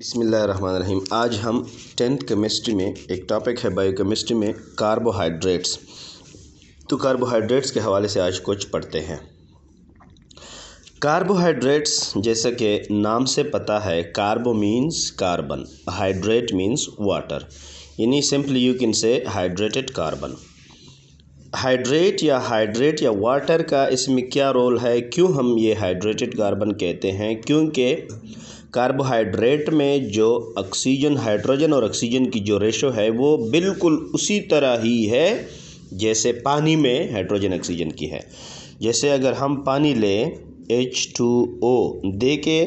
बिसमीम आज हम टेंथ केमिस्ट्री में एक टॉपिक है बायोकेमिस्ट्री में कार्बोहाइड्रेट्स तो कार्बोहाइड्रेट्स के हवाले से आज कुछ पढ़ते हैं कार्बोहाइड्रेट्स जैसा कि नाम से पता है carbo means carbon hydrate means water यानी simply you can say hydrated carbon hydrate या हाइड्रेट या वाटर का इसमें क्या रोल है क्यों हम ये हाइड्रेटेड कार्बन कहते हैं क्योंकि कार्बोहाइड्रेट में जो ऑक्सीजन हाइड्रोजन और ऑक्सीजन की जो रेशो है वो बिल्कुल उसी तरह ही है जैसे पानी में हाइड्रोजन ऑक्सीजन की है जैसे अगर हम पानी लें एच टू ओ दे के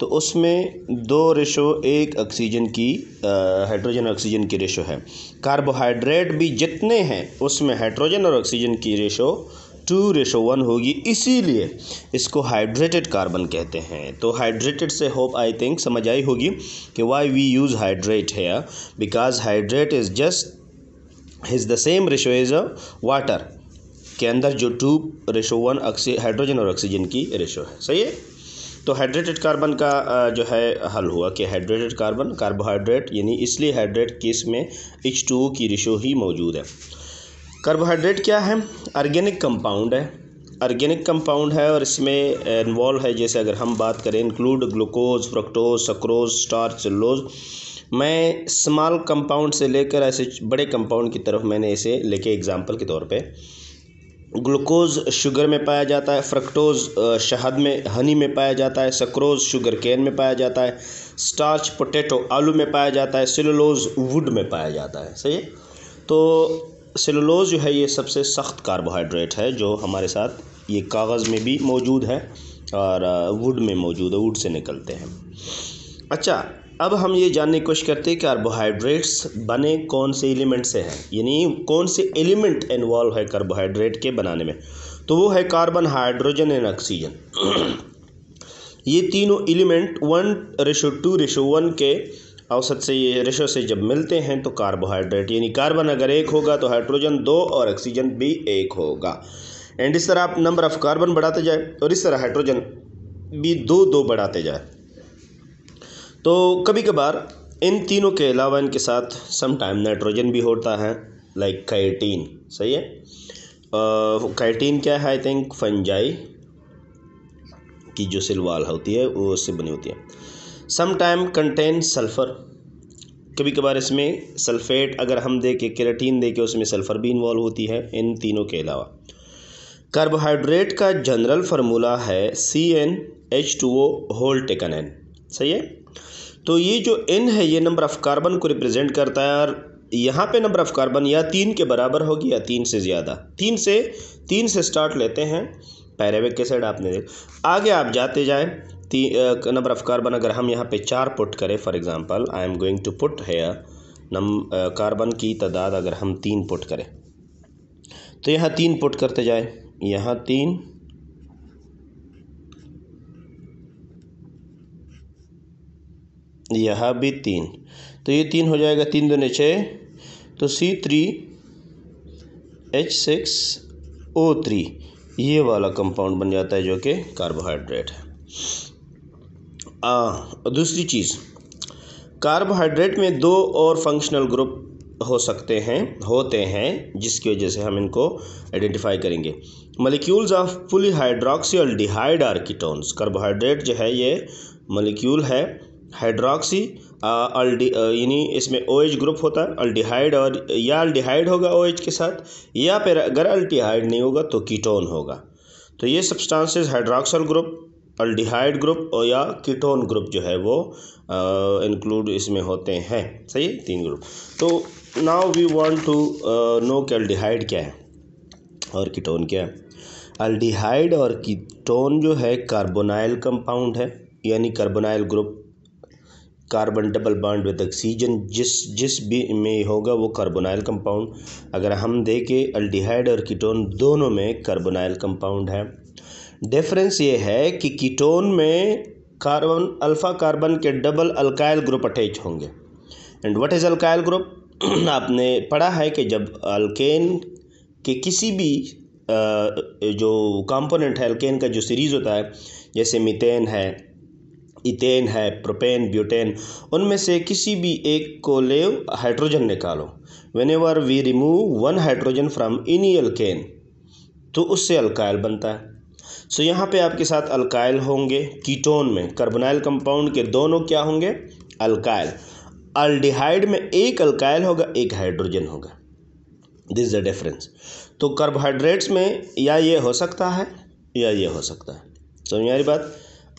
तो उसमें दो रेशो एक ऑक्सीजन की हाइड्रोजन ऑक्सीजन की रेशो है कार्बोहाइड्रेट भी जितने हैं उसमें हाइड्रोजन और ऑक्सीजन की रेशो टू रेशो वन होगी इसीलिए इसको हाइड्रेटेड कार्बन कहते हैं तो हाइड्रेटेड से होप आई थिंक समझ आई होगी कि वाई वी यूज़ हाइड्रेट है because hydrate is just is the same ratio is a water के अंदर जो two ratio one oxy hydrogen और ऑक्सीजन की रेशो है सही है तो हाइड्रेटेड कार्बन का जो है हल हुआ कि हाइड्रेटेड कार्बन कार्बोहाइड्रेट यानी इसलिए हाइड्रेट केस में एच टू की रेशो ही मौजूद है कार्बोहाइड्रेट क्या है ऑर्गेनिक कंपाउंड है ऑर्गेनिक कंपाउंड है और इसमें इन्वॉल्व है जैसे अगर हम बात करें include glucose fructose sucrose starch लोज मैं स्मॉल कंपाउंड से लेकर ऐसे बड़े कंपाउंड की तरफ मैंने इसे लेके एग्जाम्पल के तौर पे ग्लूकोज शुगर में पाया जाता है फ्रक्टोज शहद में हनी में पाया जाता है सक्रोज शुगर केन में पाया जाता है स्टार्च पोटैटो आलू में पाया जाता है सिलोलोज वुड में पाया जाता है सही है तो सेलुलोज़ जो है ये सबसे सख्त कार्बोहाइड्रेट है जो हमारे साथ ये कागज़ में भी मौजूद है और वुड में मौजूद है वुड से निकलते हैं अच्छा अब हम ये जानने की कोशिश करते हैं कार्बोहाइड्रेट्स बने कौन से एलिमेंट से हैं यानी कौन से एलिमेंट इन्वॉल्व है कार्बोहाइड्रेट के बनाने में तो वो है कार्बन हाइड्रोजन एंड ऑक्सीजन ये तीनों element one ratio two ratio one के औसत से ये रेशो से जब मिलते हैं तो कार्बोहाइड्रेट यानी कार्बन अगर एक होगा तो हाइड्रोजन दो और ऑक्सीजन भी एक होगा एंड इस तरह आप नंबर ऑफ़ कार्बन बढ़ाते जाए और इस तरह हाइड्रोजन भी दो दो बढ़ाते जाए तो कभी कभार इन तीनों के अलावा इनके साथ समटाइम नाइट्रोजन भी होता है लाइक काइटीन सही है काइटीन क्या है आई थिंक फंजाई की जो सिलवाल होती है वो उससे बनी होती है समटाइम कंटेन सल्फ़र कभी कभार इसमें सल्फ़ेट अगर हम दे के केराटीन दे के उसमें सल्फ़र भी इन्वॉल्व होती है इन तीनों के अलावा कार्बोहाइड्रेट का जनरल फार्मूला है C N H two O whole taken N सही है तो ये जो एन है ये नंबर ऑफ़ कार्बन को रिप्रेजेंट करता है और यहाँ पे नंबर ऑफ़ कार्बन या तीन के बराबर होगी या तीन से ज़्यादा तीन से तीन से स्टार्ट लेते हैं पैरावेक के साइड आपने देख आगे आप जाते जाएँ नंबर ऑफ़ कार्बन अगर हम यहाँ पे चार पुट करें for example I am going to put here नम कार्बन की तादाद अगर हम तीन पुट करें तो यहाँ तीन पुट करते जाए यहाँ तीन यहाँ भी तीन तो ये तीन हो जाएगा तीन दो छः तो C three H six O three ये वाला कंपाउंड बन जाता है जो कि कार्बोहाइड्रेट है दूसरी चीज़ कार्बोहाइड्रेट में दो और फंक्शनल ग्रुप हो सकते हैं होते हैं जिसकी वजह से हम इनको आइडेंटिफाई करेंगे molecules of poly hydroxyl aldehyde or ketones carbohydrate जो है ये मलिक्यूल है हाइड्रोक्सी अल्डी यानी इसमें ओ OH ग्रुप होता है अल्डिहाइड और या अल्डिहाइड होगा ओ OH के साथ या फिर अगर अल्टीहाइड नहीं होगा तो कीटोन होगा तो ये substances hydroxyl group aldehyde group और या कीटोन ग्रुप जो है वो इंक्लूड इसमें होते हैं सही है तीन ग्रुप तो now we want to know कि अल्डिहाइड क्या है और कीटोन क्या है अल्डिहाइड और कीटोन जो है कार्बोनाइल कंपाउंड है यानी carbonyl group carbon double bond with oxygen जिस जिस भी में होगा वो कार्बोनाइल कंपाउंड अगर हम देखें अल्डिहाइड और कीटोन दोनों में कार्बोनाइल कंपाउंड है डिफरेंस ये है कि कीटोन में कार्बन अल्फ़ा कार्बन के डबल अल्काइल ग्रुप अटैच होंगे and what is alkyl group आपने पढ़ा है कि जब अल्केन के किसी भी जो कंपोनेंट है अल्केन का जो सीरीज़ होता है जैसे मीथेन है इथेन है प्रोपेन ब्यूटेन उनमें से किसी भी एक को ले हाइड्रोजन निकालो whenever we remove one hydrogen from any alkane तो उससे अल्काइल बनता है सो यहाँ पे आपके साथ अल्काइल होंगे कीटोन में कार्बोनाइल कंपाउंड के दोनों क्या होंगे अल्काइल अल्डिहाइड में एक अल्काइल होगा एक हाइड्रोजन होगा दिस इज द डिफरेंस तो कार्बोहाइड्रेट्स में या ये हो सकता है या ये हो सकता है समझ आ बात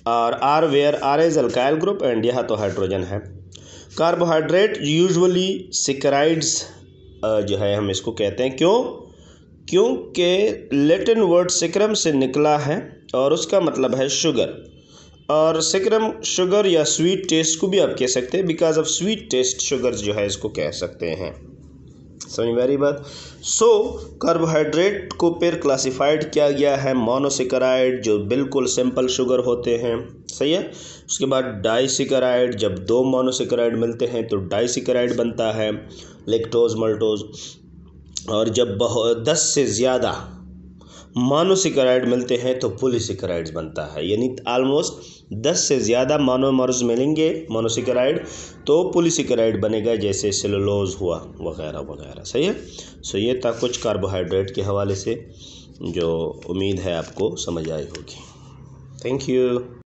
और R where R is alkyl group and यह तो हाइड्रोजन है कार्बोहाइड्रेट यूजुअली सिकराइड्स जो है हम इसको कहते हैं क्यों क्योंकि लेटिन वर्ड सिक्रम से निकला है और उसका मतलब है शुगर और सिक्रम शुगर या स्वीट टेस्ट को भी आप कह सकते हैं because of sweet taste sugar जो है इसको कह सकते हैं समझ वेरी बात सो कार्बोहाइड्रेट को फिर क्लासिफाइड किया गया है मोनोसिकराइड जो बिल्कुल सिंपल शुगर होते हैं सही है उसके बाद डाइसिकराइड जब दो मोनोसिकराइड मिलते हैं तो डाइसिकराइड बनता है लेक्टोज मल्टोज और जब बहुत दस से ज़्यादा मानव मिलते हैं तो पोलिसिक्राइड्स बनता है यानी आलमोस्ट दस से ज़्यादा मानो मर्ज मिलेंगे मोनोसिक्राइड तो पोलिसिक्राइड बनेगा जैसे सेलोलोज हुआ वगैरह वगैरह सही है सो ये था कुछ कार्बोहाइड्रेट के हवाले से जो उम्मीद है आपको समझ आई होगी थैंक यू